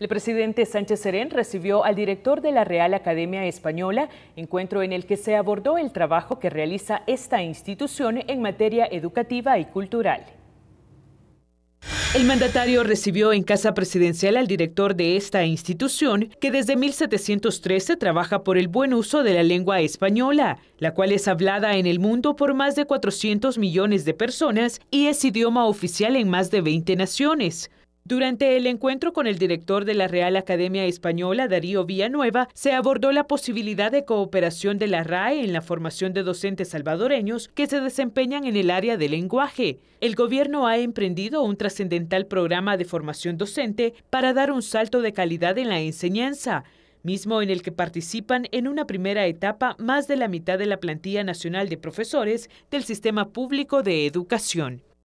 El presidente Sánchez Serén recibió al director de la Real Academia Española, encuentro en el que se abordó el trabajo que realiza esta institución en materia educativa y cultural. El mandatario recibió en casa presidencial al director de esta institución, que desde 1713 trabaja por el buen uso de la lengua española, la cual es hablada en el mundo por más de 400 millones de personas y es idioma oficial en más de 20 naciones. Durante el encuentro con el director de la Real Academia Española, Darío Villanueva, se abordó la posibilidad de cooperación de la RAE en la formación de docentes salvadoreños que se desempeñan en el área del lenguaje. El gobierno ha emprendido un trascendental programa de formación docente para dar un salto de calidad en la enseñanza mismo en el que participan en una primera etapa más de la mitad de la plantilla nacional de profesores del sistema público de educación.